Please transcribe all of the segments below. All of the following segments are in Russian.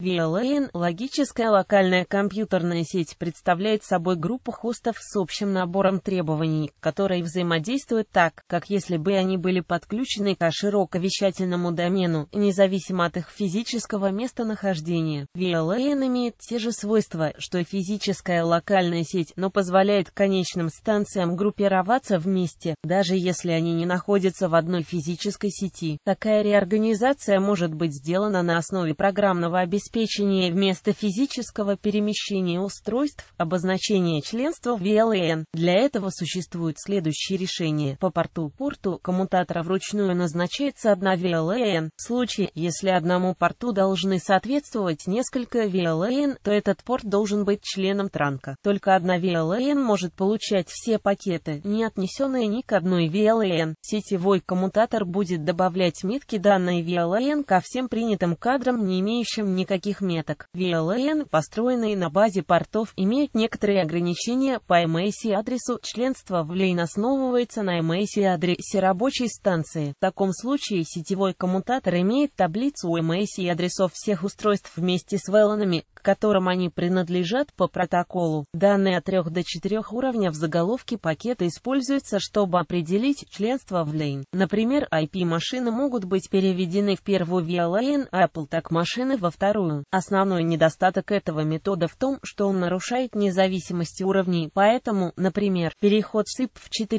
VLAN – логическая локальная компьютерная сеть представляет собой группу хостов с общим набором требований, которые взаимодействуют так, как если бы они были подключены к широковещательному домену, независимо от их физического местонахождения. VLAN имеет те же свойства, что и физическая локальная сеть, но позволяет конечным станциям группироваться вместе, даже если они не находятся в одной физической сети. Такая реорганизация может быть сделана на основе программного обеспечения обеспечение вместо физического перемещения устройств, обозначение членства в ВЛН. Для этого существует следующее решение. По порту-порту коммутатора вручную назначается одна ВЛН. В случае, если одному порту должны соответствовать несколько ВЛН, то этот порт должен быть членом транка. Только одна ВЛН может получать все пакеты, не отнесенные ни к одной ВЛН. Сетевой коммутатор будет добавлять метки данной ВЛН ко всем принятым кадрам, не имеющим никаких таких меток. VLN, построенные на базе портов, имеют некоторые ограничения по MAC-адресу. Членство в LAN основывается на MAC-адресе рабочей станции. В таком случае сетевой коммутатор имеет таблицу MAC-адресов всех устройств вместе с vlan которым они принадлежат по протоколу. Данные от 3 до 4 уровня в заголовке пакета используются, чтобы определить членство в лейн. Например, IP-машины могут быть переведены в первую VLAN, а Apple так машины во вторую. Основной недостаток этого метода в том, что он нарушает независимость уровней, поэтому, например, переход с IP4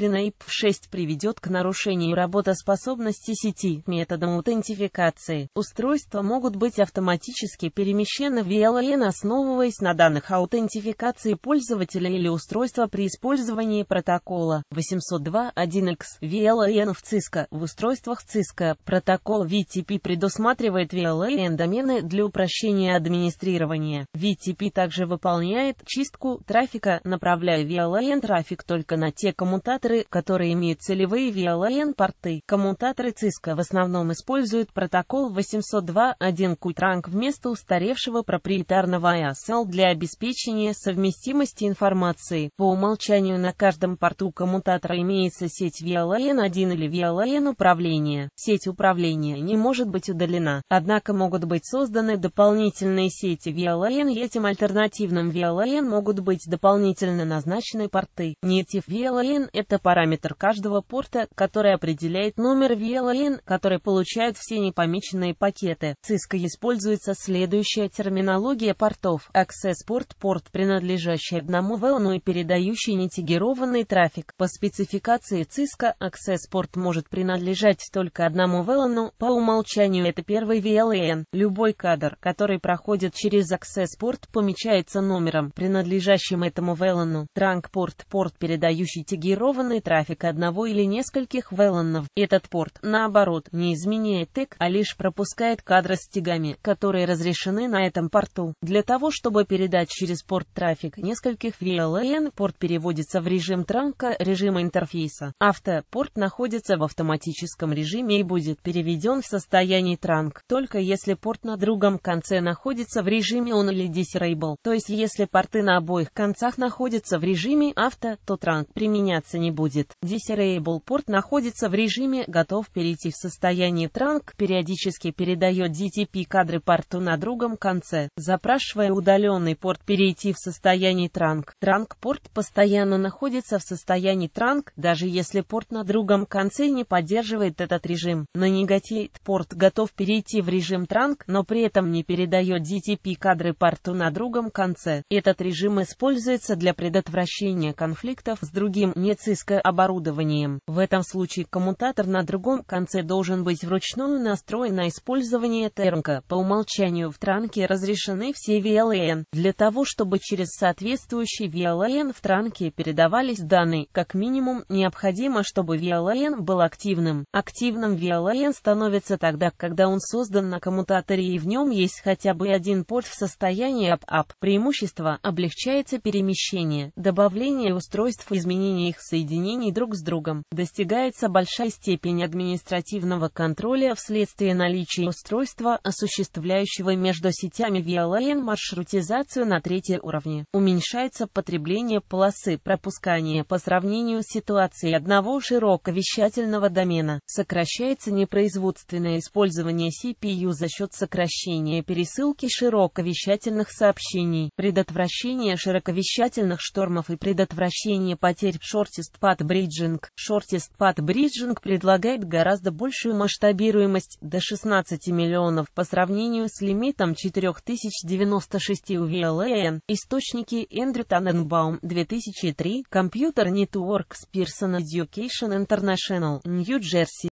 в на IP6 в приведет к нарушению работоспособности сети методом аутентификации. Устройства могут быть автоматически перемещены в VLAN VPN, основываясь на данных аутентификации пользователя или устройства при использовании протокола 802.1x VLAN в Cisco. В устройствах Cisco протокол VTP предусматривает VLAN домены для упрощения администрирования. VTP также выполняет чистку трафика, направляя VLAN трафик только на те коммутаторы, которые имеют целевые VLAN-порты. Коммутаторы Cisco в основном используют протокол 802.1 QTRANK вместо устаревшего проприетарного стационарного ISL для обеспечения совместимости информации. По умолчанию на каждом порту коммутатора имеется сеть VLAN-1 или VLAN-управления. Сеть управления не может быть удалена, однако могут быть созданы дополнительные сети VLAN и этим альтернативным VLAN могут быть дополнительно назначены порты. Native VLAN – это параметр каждого порта, который определяет номер VLAN, который получают все непомеченные пакеты. Cisco используется следующая терминология Категория портов – аксесс-порт – порт, принадлежащий одному вэону и передающий нетегированный трафик. По спецификации ЦИСКа аксесс-порт может принадлежать только одному вэону, по умолчанию это первый VLAN. Любой кадр, который проходит через аксесс-порт, помечается номером, принадлежащим этому вэону. Транкпорт – порт, передающий тегированный трафик одного или нескольких вэлонов. Этот порт, наоборот, не изменяет тег, а лишь пропускает кадры с тегами, которые разрешены на этом порту. Для того, чтобы передать через порт трафик нескольких VLAN, порт переводится в режим транка режима интерфейса. Автопорт находится в автоматическом режиме и будет переведен в состояние транк, только если порт на другом конце находится в режиме on или disable, то есть если порты на обоих концах находятся в режиме авто, то транк применяться не будет. Disable порт находится в режиме готов перейти в состояние транк, периодически передает DTP кадры порту на другом конце. Заправка спрашивая удаленный порт перейти в состояние транк. Транк-порт постоянно находится в состоянии транк, даже если порт на другом конце не поддерживает этот режим. На негатит порт готов перейти в режим транк, но при этом не передает DTP кадры порту на другом конце. Этот режим используется для предотвращения конфликтов с другим не Cisco оборудованием. В этом случае коммутатор на другом конце должен быть вручную настроен на использование тернка. По умолчанию в транке разрешены все все VLAN, для того чтобы через соответствующий VLAN в транке передавались данные, как минимум, необходимо, чтобы VLAN был активным. Активным VLAN становится тогда, когда он создан на коммутаторе и в нем есть хотя бы один порт в состоянии ап-ап. Преимущество – облегчается перемещение, добавление устройств, изменение их соединений друг с другом. Достигается большая степень административного контроля вследствие наличия устройства, осуществляющего между сетями VLAN ускорен маршрутизацию на третье уровне. Уменьшается потребление полосы пропускания по сравнению с ситуацией одного широковещательного домена. Сокращается непроизводственное использование CPU за счет сокращения пересылки широковещательных сообщений, предотвращение широковещательных штормов и предотвращение потерь в Shortest Path Bridging. Shortest Path Bridging предлагает гораздо большую масштабируемость до 16 миллионов по сравнению с лимитом 4000 96 UVLAN, источники Эндрю Таненбаум, 2003, Computer Networks Person Education International, Нью-Джерси.